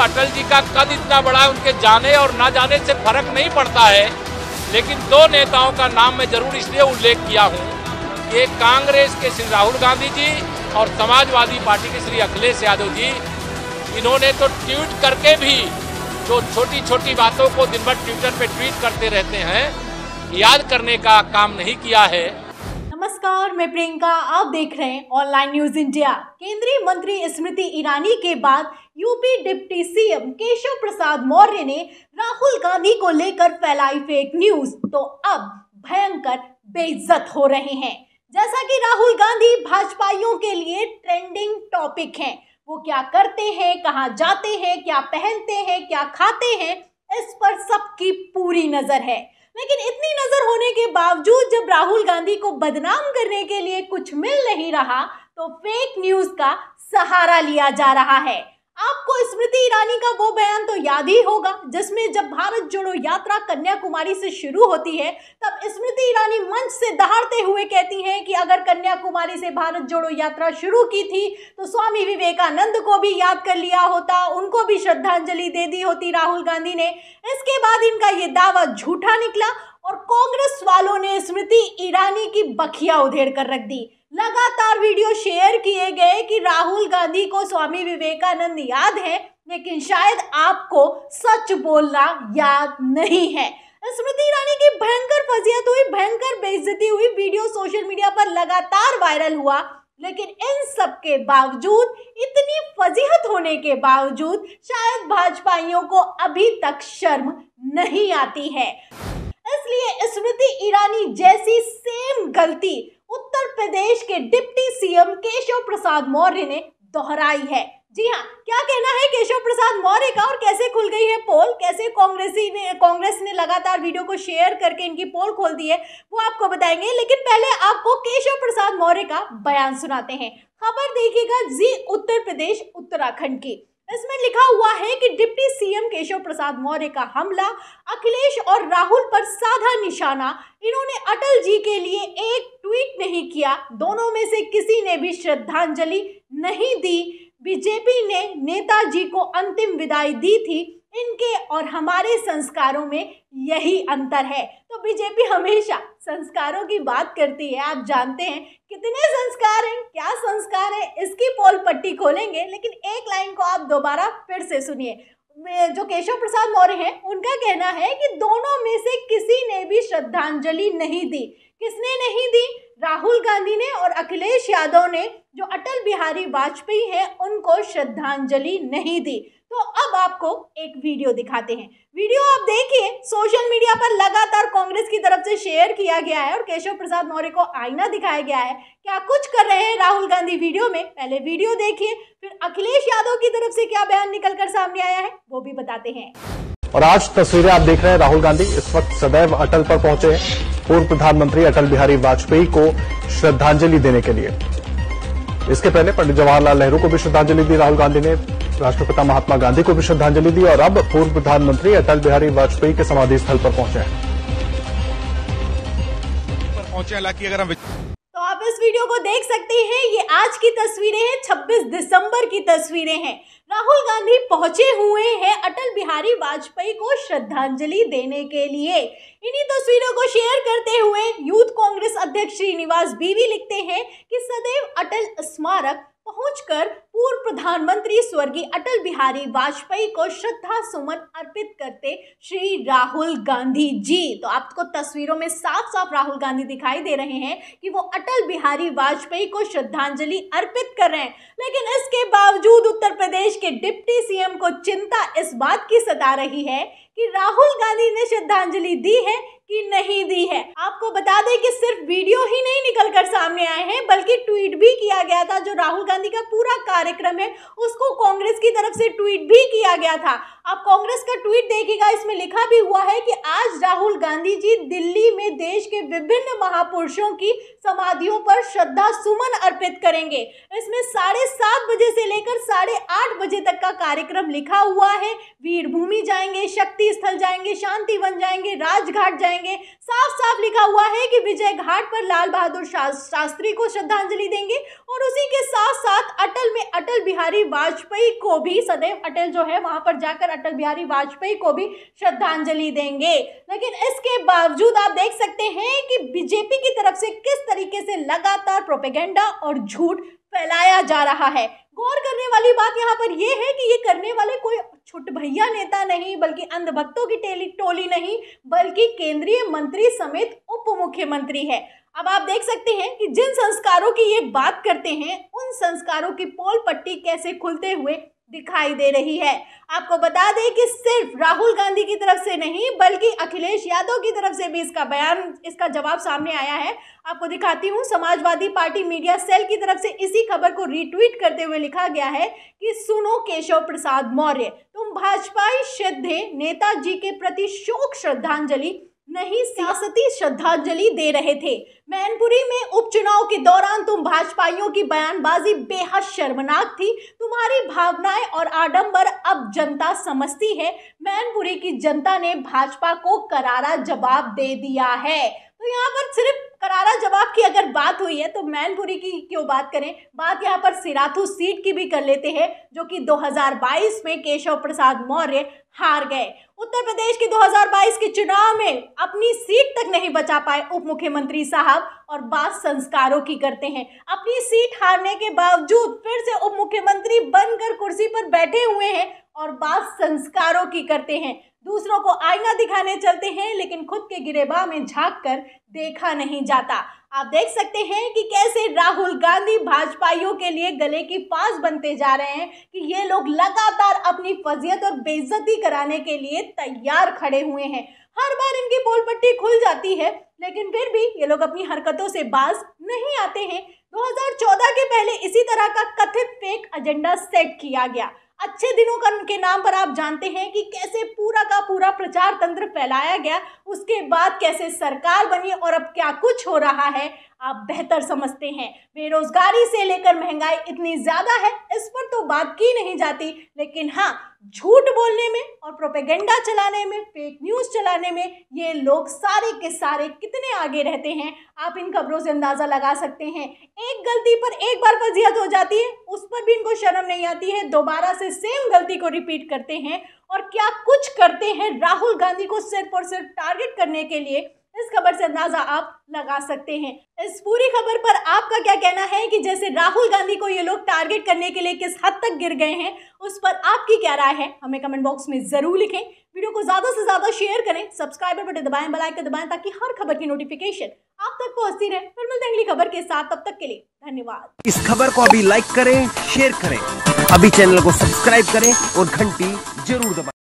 अटल जी का कद इतना बड़ा है उनके जाने और ना जाने से फर्क नहीं पड़ता है लेकिन दो नेताओं का नाम मैं जरूर इसलिए उल्लेख किया हूँ एक कांग्रेस के श्री राहुल गांधी जी और समाजवादी पार्टी के श्री अखिलेश यादव जी इन्होंने तो ट्वीट करके भी जो छोटी छोटी बातों को दिन भर ट्विटर पर ट्वीट करते रहते हैं याद करने का काम नहीं किया है नमस्कार मैं प्रियंका आप देख रहे हैं ऑनलाइन न्यूज इंडिया केंद्रीय मंत्री स्मृति ईरानी के बाद UP deputy CM Keshav Prasad Maurya ने राहुल गांधी को लेकर फैलाई फेक न्यूज तो अब भयंकर बेइज्जत हो रहे हैं जैसा कि राहुल गांधी भाजपाइयों के लिए ट्रेंडिंग टॉपिक हैं वो क्या करते हैं कहाँ जाते हैं क्या पहनते हैं क्या खाते हैं इस पर सबकी पूरी नजर है लेकिन इतनी नज़र होने के बावजूद जब राहुल गांधी को बदनाम करने के लिए कुछ मिल नहीं रहा तो फेक न्यूज़ का सहारा लिया जा रहा है आपको स्मृति ईरानी का वो बयान तो याद ही होगा जिसमें जब भारत जोड़ो यात्रा कन्याकुमारी से शुरू होती है तब स्मृति ईरानी मंच से दहाड़ते हुए कहती हैं कि अगर कन्याकुमारी से भारत जोड़ो यात्रा शुरू की थी तो स्वामी विवेकानंद को भी याद कर लिया होता उनको भी श्रद्धांजलि दे दी होती राहुल गांधी ने इसके बाद इनका ये दावा झूठा निकला और कांग्रेस वालों ने स्मृति ईरानी की बखिया उधेड़ कर रख दी लगातार वीडियो शेयर किए गए कि राहुल गांधी को स्वामी विवेकानंद याद है लेकिन शायद आपको सच बोलना याद नहीं है स्मृति ईरानी की भयंकर फजीहत तो हुई भयंकर बेइज्जती हुई वीडियो सोशल मीडिया पर लगातार वायरल हुआ लेकिन इन सब के बावजूद इतनी फजीहत होने के बावजूद शायद भाजपाइयों को अभी तक शर्म नहीं आती है इसलिए स्मृति ईरानी जैसी सेम गलती उत्तर प्रदेश के डिप्टी सीएम केशव प्रसाद मौर्य ने दोहराई है जी हाँ क्या कहना है केशव प्रसाद मौर्य का और कैसे खुल गई है पोल कैसे कांग्रेसी ने कांग्रेस ने लगातार वीडियो को शेयर करके इनकी पोल खोल दी है वो आपको बताएंगे लेकिन पहले आपको केशव प्रसाद मौर्य का बयान सुनाते हैं खबर देखिएगा जी उत्तर प्रदेश उत्तराखंड की इसमें लिखा हुआ है कि डिप्टी सीएम केशव प्रसाद मौर्य का हमला अखिलेश और राहुल पर साधा निशाना इन्होंने अटल जी के लिए एक ट्वीट नहीं किया दोनों में से किसी ने भी श्रद्धांजलि नहीं दी बीजेपी ने नेताजी को अंतिम विदाई दी थी इनके और हमारे संस्कारों में यही अंतर है तो बीजेपी हमेशा संस्कारों की बात करती है आप जानते हैं कितने संस्कार हैं क्या संस्कार है इसकी पोल पट्टी खोलेंगे लेकिन एक लाइन को आप दोबारा फिर से सुनिए जो केशव प्रसाद मौर्य हैं उनका कहना है कि दोनों में से किसी ने भी श्रद्धांजलि नहीं दी किसने नहीं दी राहुल गांधी ने और अखिलेश यादव ने जो अटल बिहारी वाजपेयी हैं उनको श्रद्धांजलि नहीं दी तो अब आपको एक वीडियो दिखाते हैं वीडियो आप देखिए सोशल मीडिया पर लगातार कांग्रेस की तरफ से शेयर किया गया है और केशव प्रसाद मौर्य को आईना दिखाया गया है क्या कुछ कर रहे हैं राहुल गांधी वीडियो में पहले वीडियो देखिए फिर अखिलेश यादव की तरफ से क्या बयान निकल कर सामने आया है वो भी बताते हैं और आज तस्वीरें आप देख रहे हैं राहुल गांधी इस वक्त सदैव अटल पर पहुंचे हैं पूर्व प्रधानमंत्री अटल बिहारी वाजपेयी को श्रद्धांजलि देने के लिए इसके पहले पंडित जवाहरलाल नेहरू को भी श्रद्धांजलि दी राहुल गांधी ने राष्ट्रपिता महात्मा गांधी को भी श्रद्धांजलि दी और अब पूर्व प्रधानमंत्री अटल बिहारी वाजपेयी के समाधि स्थल पर पहुंचे हैं पहुंचे हालांकि अगर हम वीडियो को देख सकते हैं ये आज की तस्वीरें हैं 26 दिसंबर की तस्वीरें हैं राहुल गांधी पहुंचे हुए हैं अटल बिहारी वाजपेयी को श्रद्धांजलि देने के लिए इन्हीं तस्वीरों को शेयर करते हुए यूथ कांग्रेस अध्यक्ष श्रीनिवास बीवी लिखते हैं कि सदैव अटल स्मारक पहुंचकर पूर्व प्रधानमंत्री स्वर्गीय अटल बिहारी वाजपेयी को श्रद्धा सुमन अर्पित करते श्री राहुल गांधी जी तो आपको तस्वीरों में साफ साफ राहुल गांधी दिखाई दे रहे हैं कि वो अटल बिहारी वाजपेयी को श्रद्धांजलि अर्पित कर रहे हैं लेकिन इसके बावजूद उत्तर प्रदेश के डिप्टी सीएम को चिंता इस बात की सता रही है कि राहुल गांधी ने श्रद्धांजलि दी है की नहीं दी है आपको बता दें कि सिर्फ वीडियो ही नहीं निकल कर सामने आए हैं बल्कि ट्वीट भी किया गया था जो राहुल गांधी का पूरा कार्यक्रम है उसको कांग्रेस की तरफ से ट्वीट भी किया गया था आप कांग्रेस का ट्वीट देखिएगा इसमें लिखा भी हुआ है कि आज राहुल गांधी जी दिल्ली में देश के विभिन्न महापुरुषों की समाधियों पर श्रद्धा सुमन अर्पित करेंगे इसमें साढ़े सात बजे से लेकर साढ़े आठ बजे तक का कार्यक्रम लिखा हुआ है वीरभूमि जाएंगे शक्ति स्थल जाएंगे शांतिवन जाएंगे राजघाट जाएंगे जाएंगे साफ साफ लिखा हुआ है कि विजय घाट पर लाल बहादुर शास्त्री को श्रद्धांजलि देंगे और उसी के साथ साथ अटल में अटल बिहारी वाजपेयी को भी सदैव अटल जो है वहां पर जाकर अटल बिहारी वाजपेयी को भी श्रद्धांजलि देंगे लेकिन इसके बावजूद आप देख सकते हैं कि बीजेपी की तरफ से किस तरीके से लगातार प्रोपेगेंडा और झूठ फैलाया जा रहा है गौर करने वाली बात यहाँ पर यह है कि ये करने वाले कोई छुट भैया नेता नहीं बल्कि अंधभक्तों की टेली टोली नहीं बल्कि केंद्रीय मंत्री समेत उप मुख्यमंत्री है अब आप देख सकते हैं कि जिन संस्कारों की ये बात करते हैं उन संस्कारों की पोल पट्टी कैसे खुलते हुए दिखाई दे रही है आपको बता दें कि सिर्फ राहुल गांधी की तरफ से नहीं बल्कि अखिलेश यादव की तरफ से भी इसका बयान इसका जवाब सामने आया है आपको दिखाती हूँ समाजवादी पार्टी मीडिया सेल की तरफ से इसी खबर को रीट्वीट करते हुए लिखा गया है कि सुनो केशव प्रसाद मौर्य तुम भाजपाई सिद्धे नेताजी के प्रति शोक श्रद्धांजलि नहीं सियासती श्रद्धांजलि दे रहे थे मैनपुरी में उपचुनाव के दौरान तुम भाजपाइयों की बयानबाजी बेहद शर्मनाक थी तुम्हारी भावनाएं और आडंबर अब जनता समझती है मैनपुरी की जनता ने भाजपा को करारा जवाब दे दिया है तो यहाँ पर सिर्फ करारा जवाब की अगर बात हुई है तो मैनपुरी की क्यों बात करें बात यहाँ पर सिराथू सीट की भी कर लेते हैं जो कि 2022 में केशव प्रसाद मौर्य हार गए उत्तर प्रदेश की 2022 के चुनाव में अपनी सीट तक नहीं बचा पाए उप मुख्यमंत्री साहब और बात संस्कारों की करते हैं अपनी सीट हारने के बावजूद फिर से उप मुख्यमंत्री बनकर कुर्सी पर बैठे हुए हैं और बात संस्कारों की करते हैं दूसरों को आईना दिखाने चलते हैं लेकिन खुद के गिरेबा में झांक कर देखा नहीं जाता आप देख सकते हैं कि कैसे राहुल गांधी भाजपाइयों के लिए गले की पास बनते जा रहे हैं कि ये लोग लगातार अपनी फजीयत और बेइज्जती कराने के लिए तैयार खड़े हुए हैं हर बार इनकी पोल पट्टी खुल जाती है लेकिन फिर भी ये लोग अपनी हरकतों से बाज नहीं आते हैं 2014 के पहले इसी तरह का कथित फेक एजेंडा सेट किया गया अच्छे दिनों का उनके नाम पर आप जानते हैं कि कैसे पूरा का पूरा प्रचार तंत्र फैलाया गया उसके बाद कैसे सरकार बनी और अब क्या कुछ हो रहा है आप बेहतर समझते हैं बेरोजगारी से लेकर महंगाई इतनी ज़्यादा है इस पर तो बात की नहीं जाती लेकिन हाँ झूठ बोलने में और प्रोपेगेंडा चलाने में फेक न्यूज़ चलाने में ये लोग सारे के सारे कितने आगे रहते हैं आप इन खबरों से अंदाज़ा लगा सकते हैं एक गलती पर एक बार फजीहत हो जाती है उस पर भी इनको शर्म नहीं आती है दोबारा से सेम गलती को रिपीट करते हैं और क्या कुछ करते हैं राहुल गांधी को सिर्फ और सिर्फ टारगेट करने के लिए खबर से अंदाजा आप लगा सकते हैं इस पूरी खबर पर आपका क्या कहना है कि जैसे राहुल गांधी को ये लोग टारगेट करने के लिए किस हद तक गिर गए हैं उस पर आपकी क्या राय है हमें कमेंट बॉक्स में ज़रूर लिखें वीडियो को ज़्यादा से ज़्यादा शेयर करें सब्सक्राइबर बटन दबाएं बलाइक का दबाएं ताकि हर खबर की नोटिफिकेशन आप तक पहुँचती रहे फिर मिलते अगली खबर के साथ तब तक के लिए धन्यवाद इस खबर को अभी लाइक करें शेयर करें अभी चैनल को सब्सक्राइब करें और घंटी जरूर दबाए